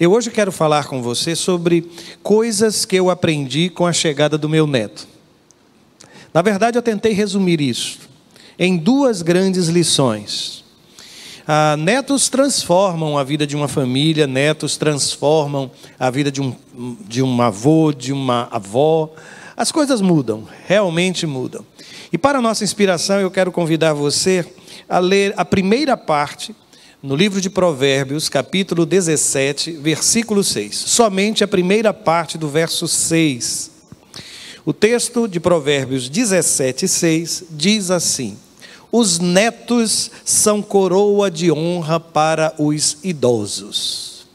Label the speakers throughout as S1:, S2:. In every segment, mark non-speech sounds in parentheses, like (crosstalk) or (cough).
S1: Eu hoje quero falar com você sobre coisas que eu aprendi com a chegada do meu neto. Na verdade, eu tentei resumir isso em duas grandes lições. Ah, netos transformam a vida de uma família, netos transformam a vida de um, de um avô, de uma avó. As coisas mudam, realmente mudam. E para a nossa inspiração, eu quero convidar você a ler a primeira parte no livro de Provérbios, capítulo 17, versículo 6. Somente a primeira parte do verso 6. O texto de Provérbios 17, 6 diz assim: Os netos são coroa de honra para os idosos.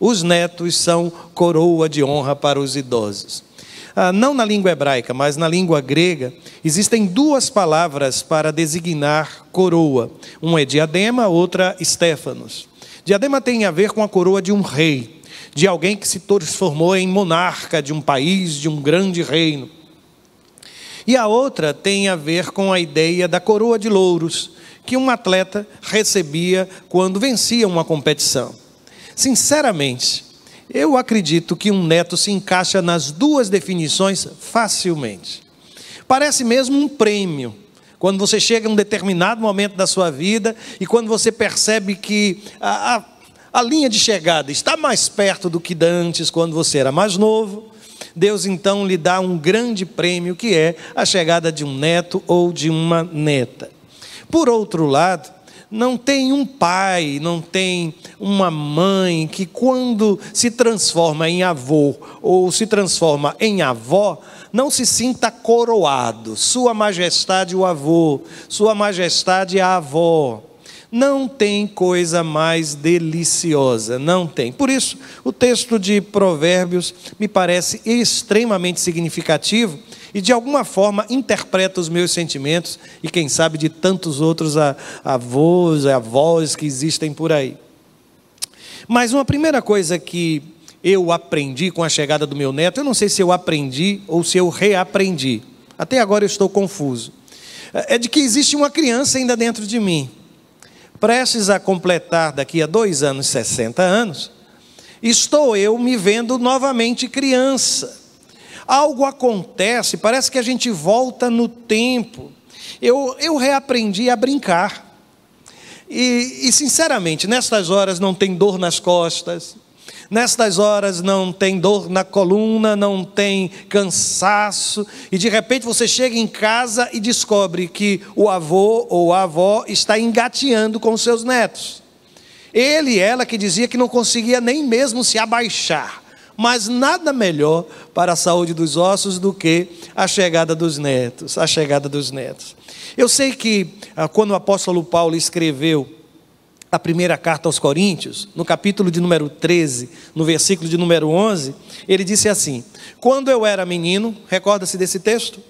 S1: Os netos são coroa de honra para os idosos. Ah, não na língua hebraica, mas na língua grega, existem duas palavras para designar coroa. Uma é diadema, outra estéfanos. Diadema tem a ver com a coroa de um rei, de alguém que se transformou em monarca de um país, de um grande reino. E a outra tem a ver com a ideia da coroa de louros, que um atleta recebia quando vencia uma competição. Sinceramente, eu acredito que um neto se encaixa nas duas definições facilmente. Parece mesmo um prêmio. Quando você chega a um determinado momento da sua vida e quando você percebe que a, a, a linha de chegada está mais perto do que antes, quando você era mais novo, Deus então lhe dá um grande prêmio que é a chegada de um neto ou de uma neta. Por outro lado, não tem um pai, não tem uma mãe que, quando se transforma em avô ou se transforma em avó, não se sinta coroado. Sua Majestade o avô, Sua Majestade a avó. Não tem coisa mais deliciosa, não tem. Por isso, o texto de Provérbios me parece extremamente significativo e de alguma forma interpreta os meus sentimentos e, quem sabe, de tantos outros avós e avós que existem por aí. Mas uma primeira coisa que eu aprendi com a chegada do meu neto, eu não sei se eu aprendi ou se eu reaprendi, até agora eu estou confuso, é, é de que existe uma criança ainda dentro de mim, prestes a completar daqui a dois anos 60 anos estou eu me vendo novamente criança algo acontece, parece que a gente volta no tempo. Eu, eu reaprendi a brincar. E, e, sinceramente, nestas horas não tem dor nas costas, nestas horas não tem dor na coluna, não tem cansaço, e de repente você chega em casa e descobre que o avô ou a avó está engateando com seus netos. Ele e ela que dizia que não conseguia nem mesmo se abaixar mas nada melhor para a saúde dos ossos do que a chegada dos netos, a chegada dos netos. Eu sei que ah, quando o apóstolo Paulo escreveu a primeira carta aos Coríntios, no capítulo de número 13, no versículo de número 11, ele disse assim: Quando eu era menino, recorda-se desse texto?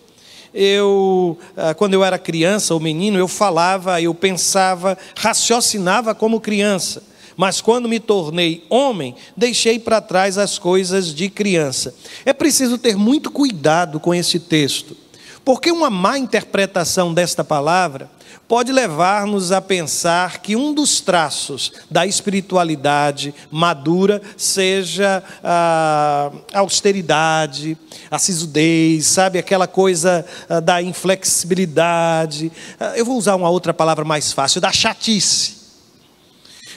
S1: Eu, ah, quando eu era criança ou menino, eu falava, eu pensava, raciocinava como criança. Mas quando me tornei homem, deixei para trás as coisas de criança. É preciso ter muito cuidado com esse texto, porque uma má interpretação desta palavra pode levar-nos a pensar que um dos traços da espiritualidade madura seja a austeridade, a sisudez, sabe, aquela coisa ah, da inflexibilidade. Ah, eu vou usar uma outra palavra mais fácil, da chatice.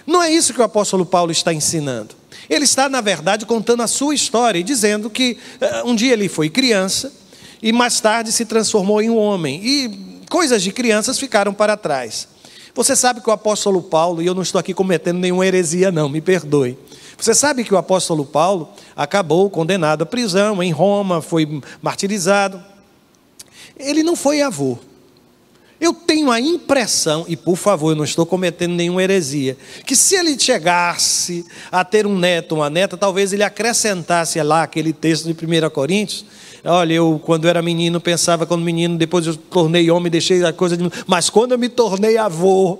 S1: Não é isso que o apóstolo Paulo está ensinando. Ele está, na verdade, contando a sua história e dizendo que eh, um dia ele foi criança e mais tarde se transformou em um homem. E coisas de crianças ficaram para trás. Você sabe que o apóstolo Paulo, e eu não estou aqui cometendo nenhuma heresia, não, me perdoe. Você sabe que o apóstolo Paulo acabou condenado à prisão em Roma, foi martirizado. Ele não foi avô. Eu tenho a impressão, e por favor, eu não estou cometendo nenhuma heresia, que se ele chegasse a ter um neto, uma neta, talvez ele acrescentasse lá aquele texto de 1 Coríntios. Olha, eu quando era menino pensava como menino, depois eu tornei homem, deixei a coisa de. Mas quando eu me tornei avô,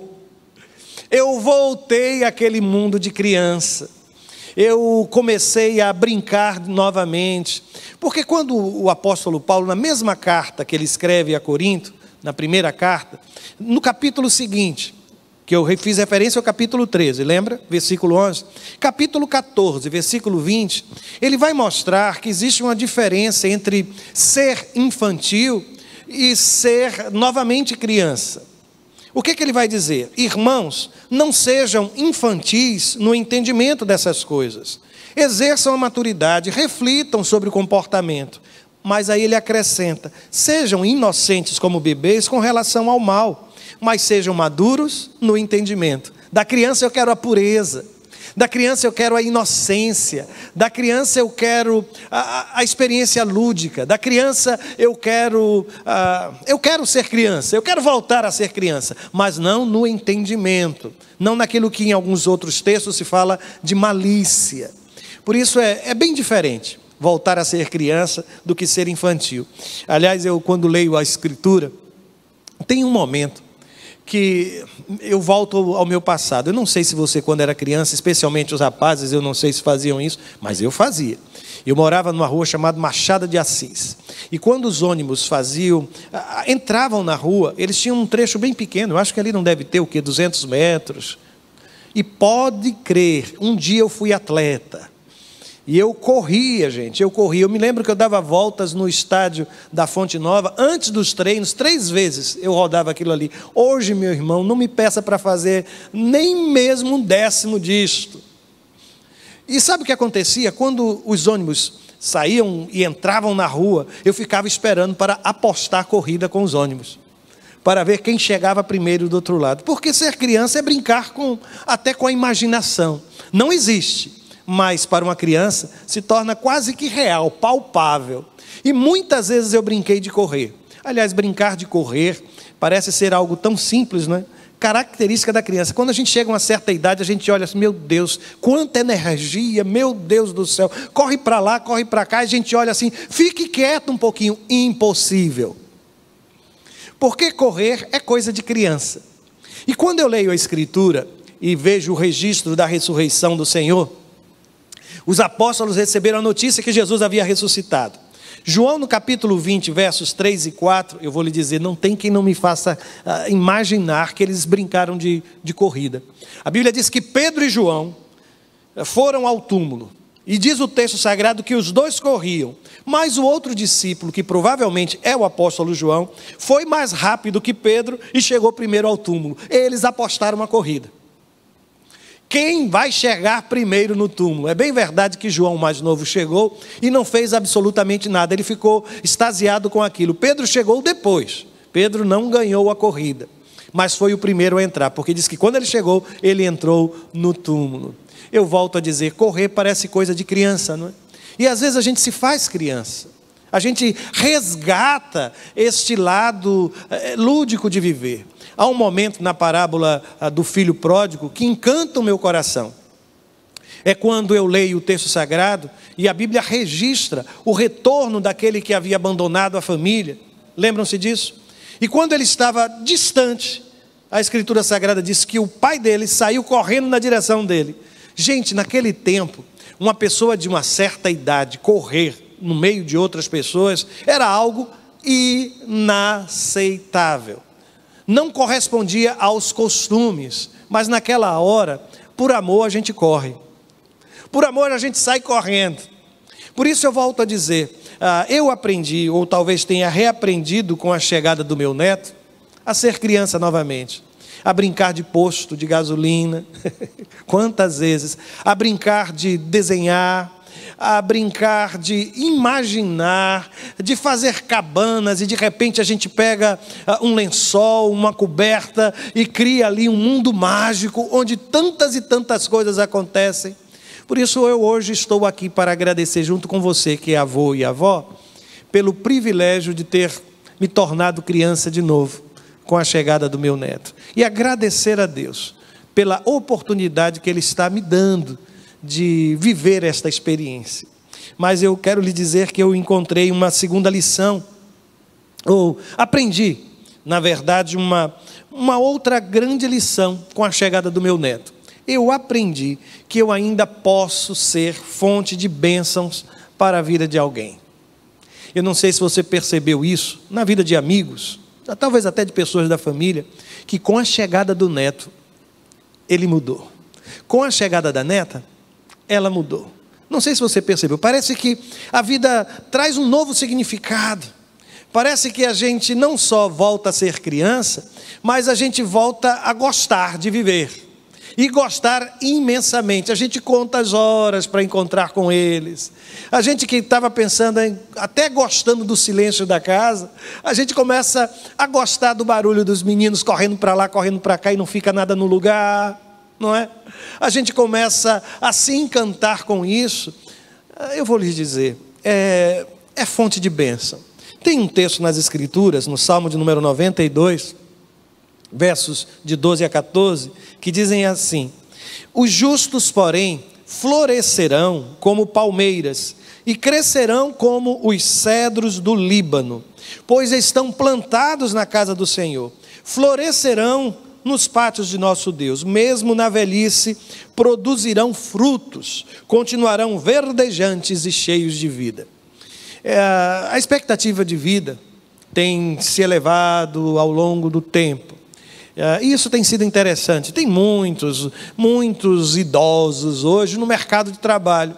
S1: eu voltei àquele mundo de criança eu comecei a brincar novamente. Porque quando o apóstolo Paulo, na mesma carta que ele escreve a Corinto, na primeira carta, no capítulo seguinte, que eu fiz referência ao capítulo 13, lembra? Versículo 11. Capítulo 14, versículo 20, ele vai mostrar que existe uma diferença entre ser infantil e ser novamente criança. O que, que, ele vai dizer? Irmãos, não sejam infantis no entendimento dessas coisas. Exerçam a maturidade, reflitam sobre o comportamento. Mas aí ele acrescenta: sejam inocentes como bebês com relação ao mal, mas sejam maduros no entendimento. Da criança eu quero a pureza, da criança eu quero a inocência, da criança eu quero a, a experiência lúdica, da criança eu quero a, eu quero ser criança, eu quero voltar a ser criança, mas não no entendimento, não naquilo que em alguns outros textos se fala de malícia. Por isso é, é bem diferente voltar a ser criança do que ser infantil. Aliás, eu quando leio a escritura, tem um momento que eu volto ao meu passado. Eu não sei se você, quando era criança, especialmente os rapazes, eu não sei se faziam isso, mas eu fazia. Eu morava numa rua chamada Machada de Assis. E quando os ônibus faziam, entravam na rua, eles tinham um trecho bem pequeno, eu acho que ali não deve ter o quê? 200 metros. E pode crer, um dia eu fui atleta. E eu corria, gente, eu corria. Eu me lembro que eu dava voltas no estádio da Fonte Nova, antes dos treinos, três vezes eu rodava aquilo ali. Hoje, meu irmão, não me peça para fazer nem mesmo um décimo disto. E sabe o que acontecia? Quando os ônibus saíam e entravam na rua, eu ficava esperando para apostar corrida com os ônibus para ver quem chegava primeiro do outro lado. Porque ser criança é brincar com até com a imaginação. Não existe mas para uma criança se torna quase que real, palpável. E muitas vezes eu brinquei de correr. Aliás, brincar de correr parece ser algo tão simples, né? Característica da criança. Quando a gente chega a uma certa idade, a gente olha assim: meu Deus, quanta energia, meu Deus do céu, corre para lá, corre para cá, e a gente olha assim: fique quieto um pouquinho. Impossível. Porque correr é coisa de criança. E quando eu leio a Escritura e vejo o registro da ressurreição do Senhor, os apóstolos receberam a notícia que Jesus havia ressuscitado. João, no capítulo 20, versos 3 e 4, eu vou lhe dizer: não tem quem não me faça uh, imaginar que eles brincaram de, de corrida. A Bíblia diz que Pedro e João eh, foram ao túmulo. E diz o texto sagrado que os dois corriam, mas o outro discípulo, que provavelmente é o apóstolo João, foi mais rápido que Pedro e chegou primeiro ao túmulo. Eles apostaram a corrida quem vai chegar primeiro no túmulo. É bem verdade que João mais novo chegou e não fez absolutamente nada, ele ficou extasiado com aquilo. Pedro chegou depois. Pedro não ganhou a corrida, mas foi o primeiro a entrar, porque diz que quando ele chegou, ele entrou no túmulo. Eu volto a dizer, correr parece coisa de criança, não é? E às vezes a gente se faz criança. A gente resgata este lado eh, lúdico de viver. Há um momento na parábola ah, do filho pródigo que encanta o meu coração. É quando eu leio o texto sagrado e a Bíblia registra o retorno daquele que havia abandonado a família. Lembram-se disso? E quando ele estava distante, a Escritura Sagrada diz que o pai dele saiu correndo na direção dele. Gente, naquele tempo, uma pessoa de uma certa idade correr no meio de outras pessoas era algo inaceitável não correspondia aos costumes, mas naquela hora, por amor a gente corre. Por amor a gente sai correndo. Por isso eu volto a dizer, ah, eu aprendi, ou talvez tenha reaprendido com a chegada do meu neto, a ser criança novamente, a brincar de posto de gasolina, (laughs) quantas vezes, a brincar de desenhar, a brincar de imaginar, de fazer cabanas e de repente a gente pega ah, um lençol, uma coberta e cria ali um mundo mágico onde tantas e tantas coisas acontecem. Por isso eu hoje estou aqui para agradecer junto com você que é avô e avó pelo privilégio de ter me tornado criança de novo com a chegada do meu neto e agradecer a Deus pela oportunidade que ele está me dando de viver esta experiência. Mas eu quero lhe dizer que eu encontrei uma segunda lição, ou aprendi, na verdade, uma, uma outra grande lição com a chegada do meu neto. Eu aprendi que eu ainda posso ser fonte de bênçãos para a vida de alguém. Eu não sei se você percebeu isso na vida de amigos, talvez até de pessoas da família, que com a chegada do neto, ele mudou. Com a chegada da neta, ela mudou. Não sei se você percebeu, parece que a vida traz um novo significado. Parece que a gente não só volta a ser criança, mas a gente volta a gostar de viver. E gostar imensamente. A gente conta as horas para encontrar com eles. A gente que estava pensando, em, até gostando do silêncio da casa, a gente começa a gostar do barulho dos meninos correndo para lá, correndo para cá e não fica nada no lugar não é? A gente começa a se encantar com isso. Ah, eu vou lhes dizer, é, é fonte de bênção. Tem um texto nas Escrituras, no Salmo de número 92, versos de 12 a 14, que dizem assim: Os justos, porém, florescerão como palmeiras e crescerão como os cedros do Líbano, pois estão plantados na casa do Senhor, florescerão nos pátios de nosso Deus, mesmo na velhice, produzirão frutos, continuarão verdejantes e cheios de vida. É, a expectativa de vida tem se elevado ao longo do tempo. É, isso tem sido interessante. Tem muitos, muitos idosos hoje no mercado de trabalho.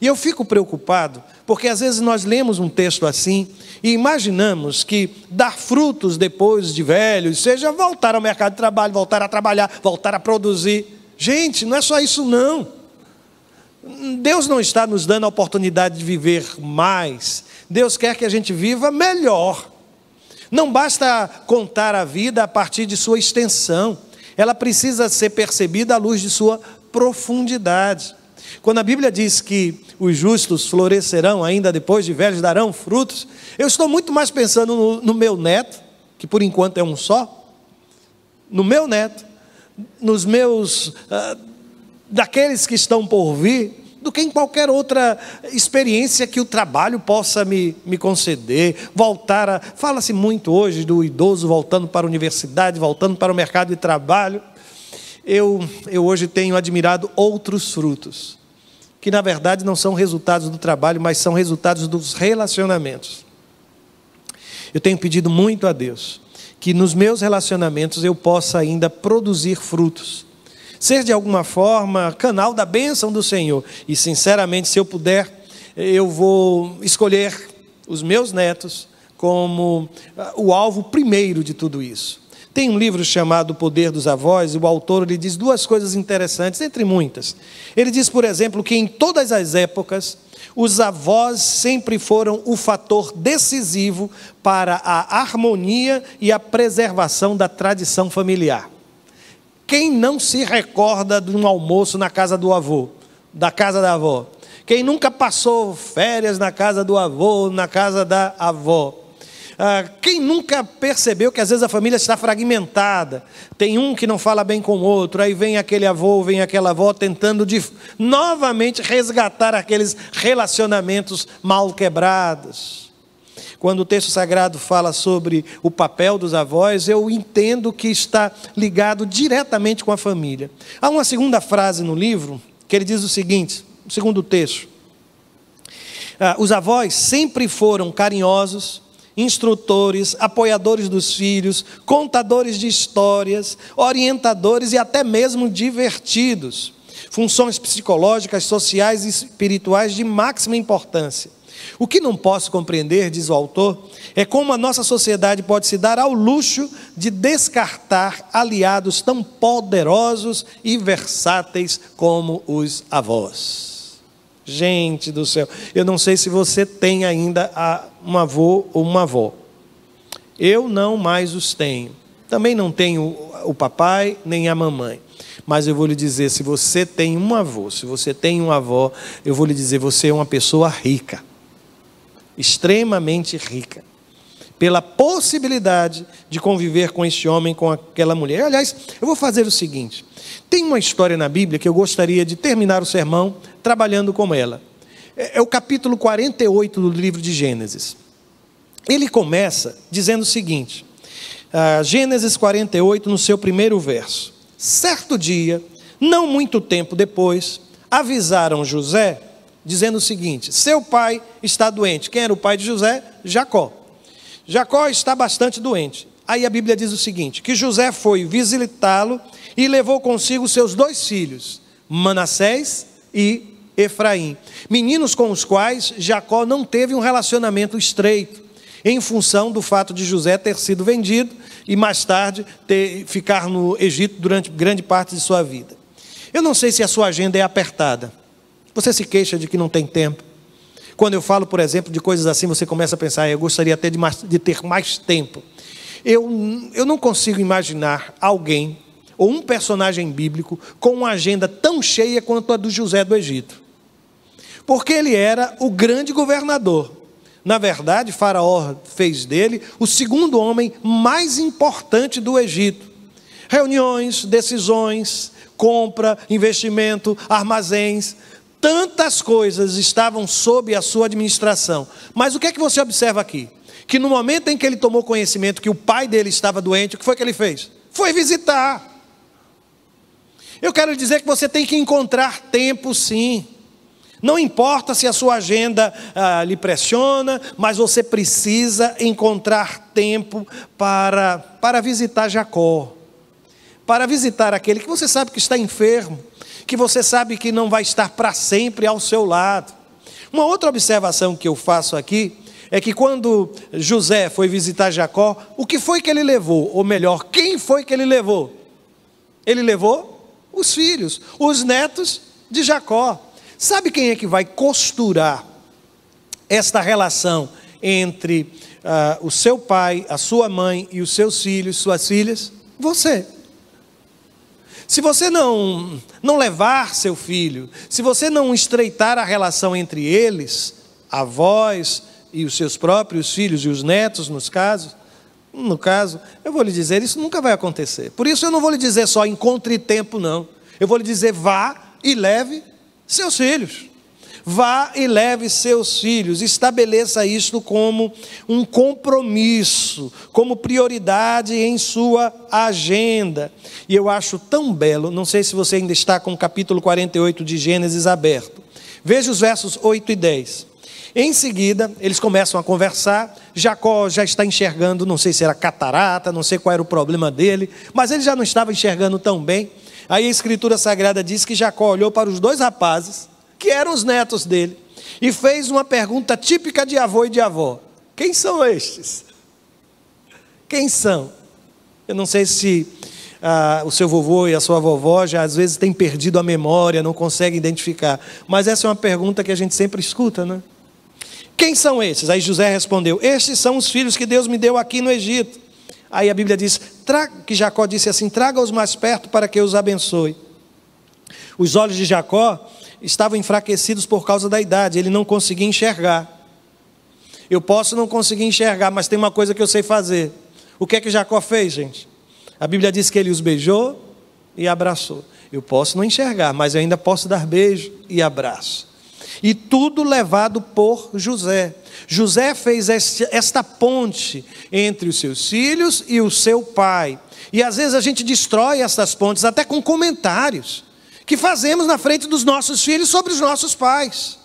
S1: E eu fico preocupado porque às vezes nós lemos um texto assim e imaginamos que dar frutos depois de velho, seja voltar ao mercado de trabalho, voltar a trabalhar, voltar a produzir. Gente, não é só isso não. Deus não está nos dando a oportunidade de viver mais. Deus quer que a gente viva melhor. Não basta contar a vida a partir de sua extensão. Ela precisa ser percebida à luz de sua profundidade. Quando a Bíblia diz que os justos florescerão ainda depois de velhos, darão frutos. Eu estou muito mais pensando no, no meu neto, que por enquanto é um só, no meu neto, nos meus, ah, daqueles que estão por vir, do que em qualquer outra experiência que o trabalho possa me, me conceder. Voltar a. Fala-se muito hoje do idoso voltando para a universidade, voltando para o mercado de trabalho. Eu, eu hoje tenho admirado outros frutos que na verdade não são resultados do trabalho, mas são resultados dos relacionamentos. Eu tenho pedido muito a Deus que nos meus relacionamentos eu possa ainda produzir frutos, ser de alguma forma canal da bênção do Senhor. E sinceramente, se eu puder, eu vou escolher os meus netos como ah, o alvo primeiro de tudo isso. Tem um livro chamado O Poder dos Avós, e o autor lhe diz duas coisas interessantes, entre muitas. Ele diz, por exemplo, que em todas as épocas, os avós sempre foram o fator decisivo para a harmonia e a preservação da tradição familiar. Quem não se recorda de um almoço na casa do avô, da casa da avó? Quem nunca passou férias na casa do avô, na casa da avó? Ah, quem nunca percebeu que às vezes a família está fragmentada? Tem um que não fala bem com o outro, aí vem aquele avô, vem aquela avó tentando de, novamente resgatar aqueles relacionamentos mal quebrados. Quando o texto sagrado fala sobre o papel dos avós, eu entendo que está ligado diretamente com a família. Há uma segunda frase no livro que ele diz o seguinte: segundo o texto. Ah, os avós sempre foram carinhosos, instrutores, apoiadores dos filhos, contadores de histórias, orientadores e até mesmo divertidos. Funções psicológicas, sociais e espirituais de máxima importância. O que não posso compreender, diz o autor, é como a nossa sociedade pode se dar ao luxo de descartar aliados tão poderosos e versáteis como os avós. Gente do céu, eu não sei se você tem ainda um avô ou uma avó. Eu não mais os tenho. Também não tenho o papai nem a mamãe. Mas eu vou lhe dizer: se você tem um avô, se você tem uma avó, eu vou lhe dizer: você é uma pessoa rica, extremamente rica, pela possibilidade de conviver com este homem, com aquela mulher. Aliás, eu vou fazer o seguinte: tem uma história na Bíblia que eu gostaria de terminar o sermão trabalhando com ela. É, é o capítulo 48 do livro de Gênesis. Ele começa dizendo o seguinte: ah, Gênesis 48, no seu primeiro verso. Certo dia, não muito tempo depois, avisaram José, dizendo o seguinte: seu pai está doente. Quem era o pai de José? Jacó. Jacó está bastante doente. Aí a Bíblia diz o seguinte: que José foi visitá-lo e levou consigo seus dois filhos, Manassés e Efraim, meninos com os quais Jacó não teve um relacionamento estreito, em função do fato de José ter sido vendido e mais tarde ter, ficar no Egito durante grande parte de sua vida. Eu não sei se a sua agenda é apertada. Você se queixa de que não tem tempo. Quando eu falo, por exemplo, de coisas assim, você começa a pensar, ah, eu gostaria até de, mais, de ter mais tempo. Eu, eu não consigo imaginar alguém ou um personagem bíblico com uma agenda tão cheia quanto a do José do Egito. Porque ele era o grande governador. Na verdade, Faraó fez dele o segundo homem mais importante do Egito. Reuniões, decisões, compra, investimento, armazéns, tantas coisas estavam sob a sua administração. Mas o que é que você observa aqui? Que no momento em que ele tomou conhecimento que o pai dele estava doente, o que foi que ele fez? Foi visitar. Eu quero dizer que você tem que encontrar tempo sim. Não importa se a sua agenda ah, lhe pressiona, mas você precisa encontrar tempo para, para visitar Jacó, para visitar aquele que você sabe que está enfermo, que você sabe que não vai estar para sempre ao seu lado. Uma outra observação que eu faço aqui é que quando José foi visitar Jacó, o que foi que ele levou? Ou melhor, quem foi que ele levou? Ele levou os filhos, os netos de Jacó. Sabe quem é que vai costurar esta relação entre uh, o seu pai, a sua mãe e os seus filhos, suas filhas? Você. Se você não, não levar seu filho, se você não estreitar a relação entre eles, avós e os seus próprios filhos e os netos, nos casos, no caso, eu vou lhe dizer, isso nunca vai acontecer. Por isso eu não vou lhe dizer só encontre tempo, não. Eu vou lhe dizer vá e leve seus filhos. Vá e leve seus filhos, estabeleça isto como um compromisso, como prioridade em sua agenda. E eu acho tão belo, não sei se você ainda está com o capítulo 48 de Gênesis aberto. Veja os versos 8 e 10. Em seguida, eles começam a conversar. Jacó já está enxergando, não sei se era catarata, não sei qual era o problema dele, mas ele já não estava enxergando tão bem. Aí a Escritura Sagrada diz que Jacó olhou para os dois rapazes, que eram os netos dele, e fez uma pergunta típica de avô e de avó: Quem são estes? Quem são? Eu não sei se ah, o seu vovô e a sua vovó já às vezes têm perdido a memória, não conseguem identificar. Mas essa é uma pergunta que a gente sempre escuta, né? Quem são esses? Aí José respondeu: Estes são os filhos que Deus me deu aqui no Egito. Aí a Bíblia diz que Jacó disse assim: Traga-os mais perto para que eu os abençoe. Os olhos de Jacó estavam enfraquecidos por causa da idade, ele não conseguia enxergar. Eu posso não conseguir enxergar, mas tem uma coisa que eu sei fazer. O que é que Jacó fez, gente? A Bíblia diz que ele os beijou e abraçou. Eu posso não enxergar, mas eu ainda posso dar beijo e abraço e tudo levado por José. José fez esta ponte entre os seus filhos e o seu pai. E às vezes a gente destrói essas pontes até com comentários que fazemos na frente dos nossos filhos sobre os nossos pais.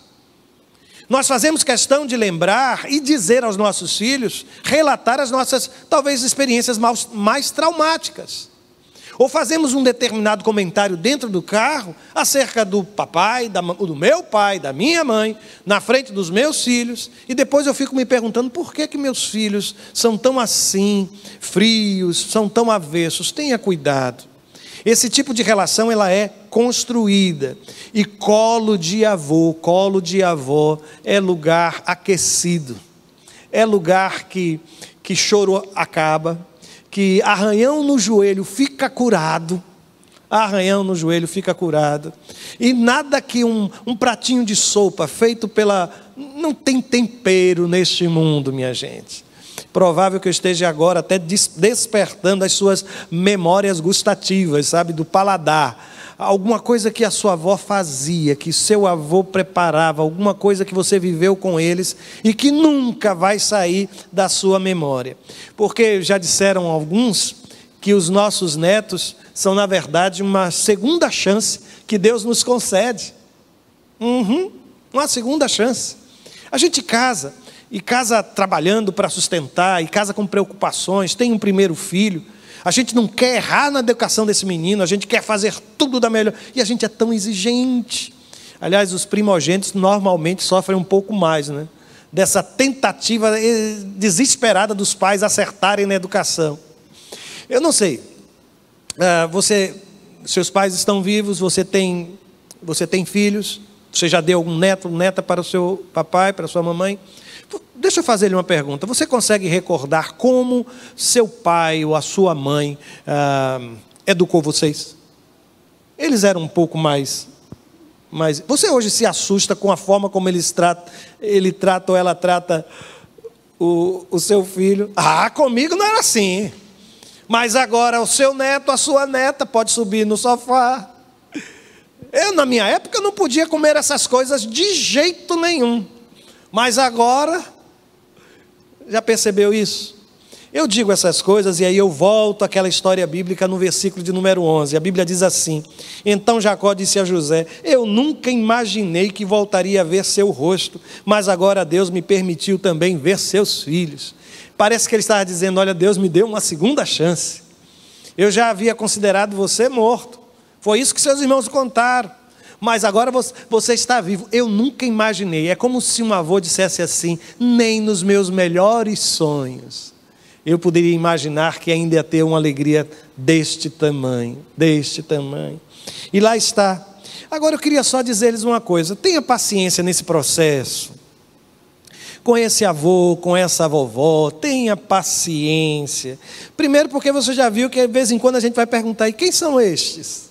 S1: Nós fazemos questão de lembrar e dizer aos nossos filhos, relatar as nossas, talvez, experiências mais traumáticas ou fazemos um determinado comentário dentro do carro acerca do papai, da, do meu pai, da minha mãe, na frente dos meus filhos, e depois eu fico me perguntando por que, que meus filhos são tão assim, frios, são tão avessos. Tenha cuidado. Esse tipo de relação ela é construída. E colo de avô, colo de avó é lugar aquecido. É lugar que que choro acaba, que arranhão no joelho fica curado. Arranhão no joelho fica curado. E nada que um, um pratinho de sopa feito pela. Não tem tempero neste mundo, minha gente. Provável que eu esteja agora até despertando as suas memórias gustativas, sabe, do paladar alguma coisa que a sua avó fazia, que seu avô preparava, alguma coisa que você viveu com eles e que nunca vai sair da sua memória. Porque já disseram alguns que os nossos netos são, na verdade, uma segunda chance que Deus nos concede. Uhum, uma segunda chance. A gente casa, e casa trabalhando para sustentar, e casa com preocupações, tem um primeiro filho a gente não quer errar na educação desse menino, a gente quer fazer tudo da melhor. E a gente é tão exigente. Aliás, os primogênitos normalmente sofrem um pouco mais, né? Dessa tentativa desesperada dos pais acertarem na educação. Eu não sei. Eh, você, seus pais estão vivos, você tem, você tem filhos. Você já deu um neto, neta para o seu papai, para a sua mamãe? Deixa eu fazer lhe uma pergunta. Você consegue recordar como seu pai ou a sua mãe ah, educou vocês? Eles eram um pouco mais, mais. Você hoje se assusta com a forma como eles tratam, ele trata ou ela trata o, o seu filho? Ah, comigo não era assim. Mas agora o seu neto, a sua neta pode subir no sofá, eu, na minha época, não podia comer essas coisas de jeito nenhum. Mas agora, já percebeu isso? Eu digo essas coisas e aí eu volto àquela história bíblica no versículo de número 11. A Bíblia diz assim: Então Jacó disse a José: Eu nunca imaginei que voltaria a ver seu rosto, mas agora Deus me permitiu também ver seus filhos. Parece que ele estava dizendo: Olha, Deus me deu uma segunda chance. Eu já havia considerado você morto, foi isso que seus irmãos contaram. Mas agora você está vivo. Eu nunca imaginei. É como se um avô dissesse assim: nem nos meus melhores sonhos eu poderia imaginar que ainda ia ter uma alegria deste tamanho, deste tamanho. E lá está. Agora eu queria só dizer-lhes uma coisa: tenha paciência nesse processo. Com esse avô, com essa vovó, tenha paciência. Primeiro, porque você já viu que de vez em quando a gente vai perguntar: e quem são estes?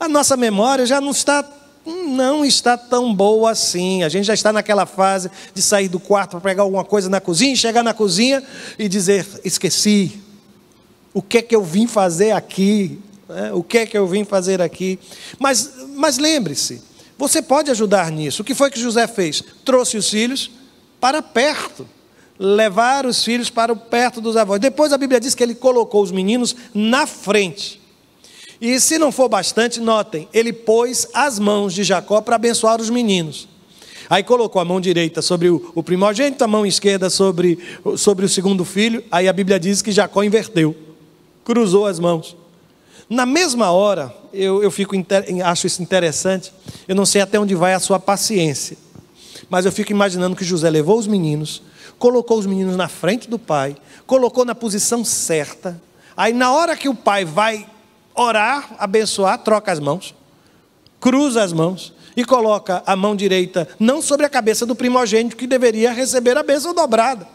S1: a nossa memória já não está não está tão boa assim. A gente já está naquela fase de sair do quarto para pegar alguma coisa na cozinha, chegar na cozinha e dizer: esqueci. O que é que eu vim fazer aqui? É, o que é que eu vim fazer aqui? Mas, mas lembre-se, você pode ajudar nisso. O que foi que José fez? Trouxe os filhos para perto. Levar os filhos para perto dos avós. Depois a Bíblia diz que ele colocou os meninos na frente e se não for bastante, notem, ele pôs as mãos de Jacó para abençoar os meninos. Aí colocou a mão direita sobre o, primogênito, a mão esquerda sobre, sobre o segundo filho. Aí a Bíblia diz que Jacó inverteu, cruzou as mãos. Na mesma hora, eu, eu fico acho isso interessante, eu não sei até onde vai a sua paciência, mas eu fico imaginando que José levou os meninos, colocou os meninos na frente do pai, colocou na posição certa. Aí, na hora que o pai vai orar, abençoar, troca as mãos, cruza as mãos e coloca a mão direita não sobre a cabeça do primogênito que deveria receber a bênção dobrada.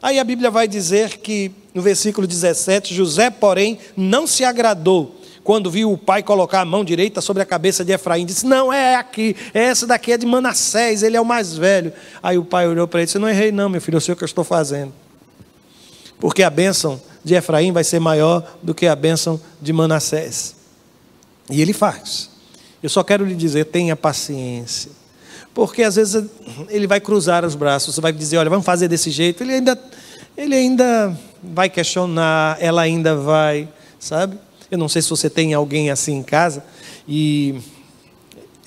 S1: Aí a Bíblia vai dizer que no versículo 17, José, porém, não se agradou quando viu o pai colocar a mão direita sobre a cabeça de Efraim, disse: Não, é aqui, é essa daqui é de Manassés, ele é o mais velho. Aí o pai olhou para ele e disse: Não errei, não, meu filho, eu sei o que eu estou fazendo. Porque a bênção de Efraim vai ser maior do que a bênção de Manassés. E ele faz. Eu só quero lhe dizer, tenha paciência. Porque às vezes ele vai cruzar os braços, vai dizer, olha, vamos fazer desse jeito. Ele ainda, ele ainda vai questionar, ela ainda vai, sabe? Eu não sei se você tem alguém assim em casa, e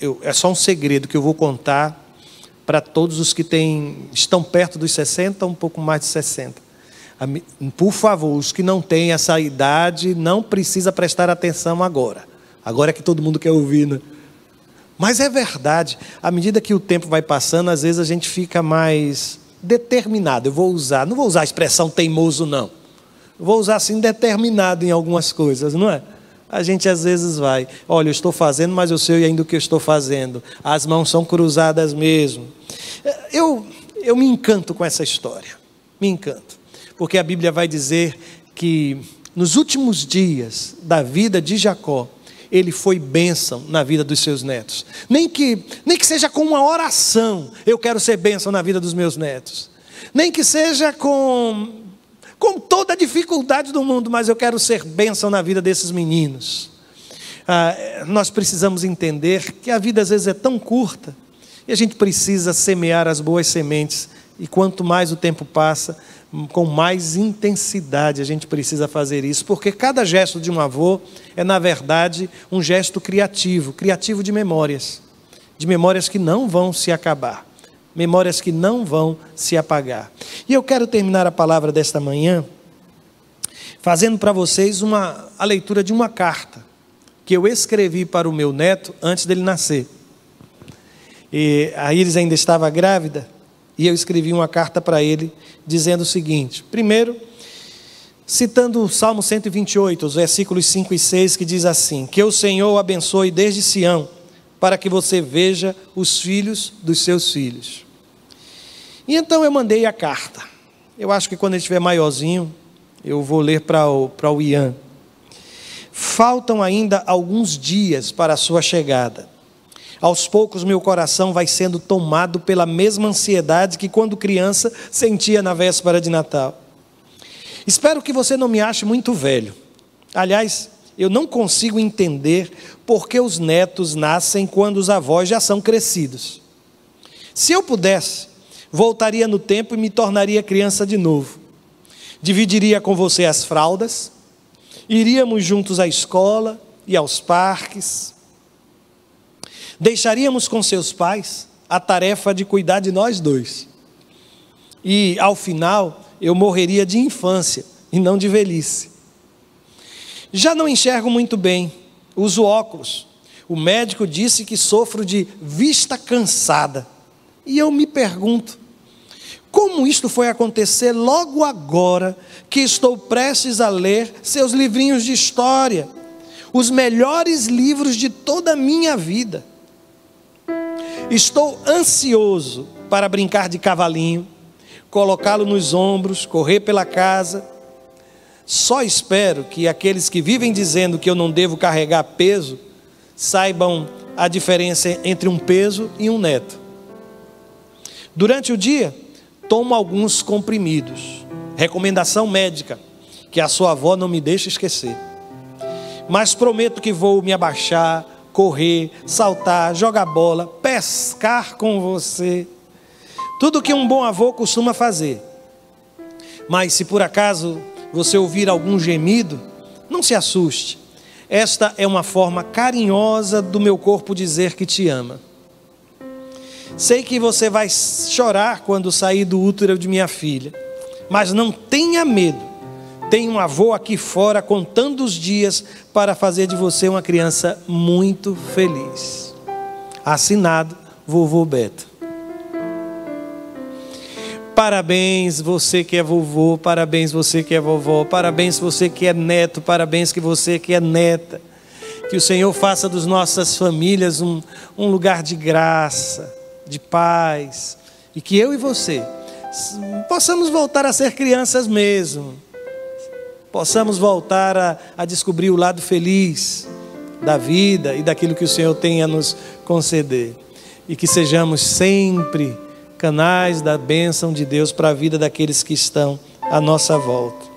S1: eu, é só um segredo que eu vou contar para todos os que têm, estão perto dos 60, um pouco mais de 60. Por favor, os que não têm essa idade, não precisa prestar atenção agora. Agora é que todo mundo quer ouvir, né? Mas é verdade, à medida que o tempo vai passando, às vezes a gente fica mais determinado. Eu vou usar, não vou usar a expressão teimoso, não. vou usar assim, determinado em algumas coisas, não é? A gente às vezes vai, olha, eu estou fazendo, mas eu sei ainda o que eu estou fazendo. As mãos são cruzadas mesmo. Eu, eu me encanto com essa história, me encanto porque a Bíblia vai dizer que nos últimos dias da vida de Jacó, ele foi bênção na vida dos seus netos. Nem que, nem que seja com uma oração, eu quero ser bênção na vida dos meus netos. Nem que seja com, com toda a dificuldade do mundo, mas eu quero ser bênção na vida desses meninos. Ah, nós precisamos entender que a vida às vezes é tão curta e a gente precisa semear as boas sementes. E quanto mais o tempo passa, com mais intensidade a gente precisa fazer isso, porque cada gesto de um avô é, na verdade, um gesto criativo criativo de memórias, de memórias que não vão se acabar, memórias que não vão se apagar. E eu quero terminar a palavra desta manhã fazendo para vocês uma, a leitura de uma carta que eu escrevi para o meu neto antes dele nascer. E a Iris ainda estava grávida. E eu escrevi uma carta para ele dizendo o seguinte: primeiro, citando o Salmo 128, os versículos 5 e 6, que diz assim: Que o Senhor abençoe desde Sião, para que você veja os filhos dos seus filhos. E então eu mandei a carta. Eu acho que quando ele estiver maiorzinho, eu vou ler para o, para o Ian. Faltam ainda alguns dias para a sua chegada. Aos poucos, meu coração vai sendo tomado pela mesma ansiedade que quando criança sentia na véspera de Natal. Espero que você não me ache muito velho. Aliás, eu não consigo entender por que os netos nascem quando os avós já são crescidos. Se eu pudesse, voltaria no tempo e me tornaria criança de novo. Dividiria com você as fraldas, iríamos juntos à escola e aos parques, Deixaríamos com seus pais a tarefa de cuidar de nós dois. E ao final, eu morreria de infância e não de velhice. Já não enxergo muito bem, uso óculos. O médico disse que sofro de vista cansada. E eu me pergunto: como isto foi acontecer logo agora que estou prestes a ler seus livrinhos de história, os melhores livros de toda a minha vida? Estou ansioso para brincar de cavalinho, colocá-lo nos ombros, correr pela casa. Só espero que aqueles que vivem dizendo que eu não devo carregar peso saibam a diferença entre um peso e um neto. Durante o dia, tomo alguns comprimidos. Recomendação médica, que a sua avó não me deixe esquecer. Mas prometo que vou me abaixar, correr, saltar, jogar bola, pescar com você. Tudo que um bom avô costuma fazer. Mas se por acaso você ouvir algum gemido, não se assuste. Esta é uma forma carinhosa do meu corpo dizer que te ama. Sei que você vai chorar quando sair do útero de minha filha, mas não tenha medo tem um avô aqui fora contando os dias para fazer de você uma criança muito feliz. Assinado Vovô Beto. Parabéns você que é vovô, parabéns você que é vovó, parabéns você que é neto, parabéns que você que é neta. Que o Senhor faça dos nossas famílias um, um lugar de graça, de paz, e que eu e você possamos voltar a ser crianças mesmo possamos voltar a, a descobrir o lado feliz da vida e daquilo que o Senhor tem a nos conceder. E que sejamos sempre canais da bênção de Deus para a vida daqueles que estão à nossa volta.